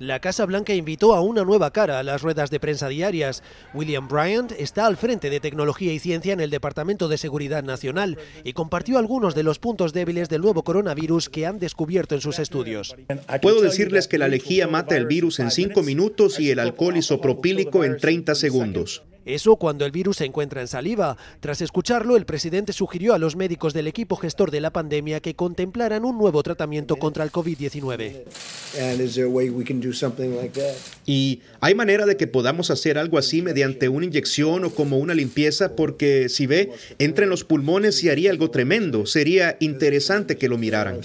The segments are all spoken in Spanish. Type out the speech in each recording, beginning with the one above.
La Casa Blanca invitó a una nueva cara a las ruedas de prensa diarias. William Bryant está al frente de tecnología y ciencia en el Departamento de Seguridad Nacional y compartió algunos de los puntos débiles del nuevo coronavirus que han descubierto en sus estudios. Puedo decirles que la lejía mata el virus en 5 minutos y el alcohol isopropílico en 30 segundos. Eso cuando el virus se encuentra en saliva. Tras escucharlo, el presidente sugirió a los médicos del equipo gestor de la pandemia que contemplaran un nuevo tratamiento contra el COVID-19. ¿Y hay manera de que podamos hacer algo así mediante una inyección o como una limpieza? Porque si ve, entra en los pulmones y haría algo tremendo. Sería interesante que lo miraran.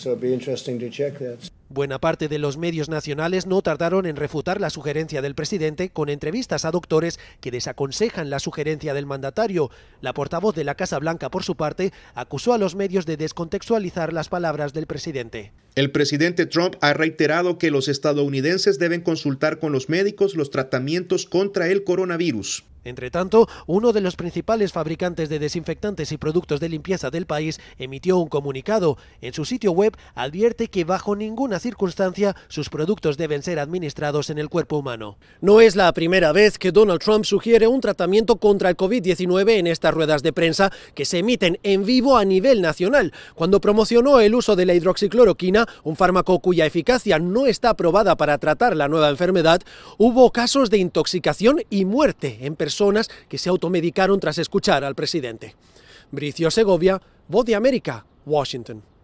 Buena parte de los medios nacionales no tardaron en refutar la sugerencia del presidente con entrevistas a doctores que desaconsejan la sugerencia del mandatario. La portavoz de la Casa Blanca, por su parte, acusó a los medios de descontextualizar las palabras del presidente. El presidente Trump ha reiterado que los estadounidenses deben consultar con los médicos los tratamientos contra el coronavirus. Entre tanto, uno de los principales fabricantes de desinfectantes y productos de limpieza del país emitió un comunicado. En su sitio web advierte que bajo ninguna circunstancia sus productos deben ser administrados en el cuerpo humano. No es la primera vez que Donald Trump sugiere un tratamiento contra el COVID-19 en estas ruedas de prensa que se emiten en vivo a nivel nacional, cuando promocionó el uso de la hidroxicloroquina, un fármaco cuya eficacia no está aprobada para tratar la nueva enfermedad, hubo casos de intoxicación y muerte en personas personas que se automedicaron tras escuchar al presidente. Bricio Segovia, Voz de América, Washington.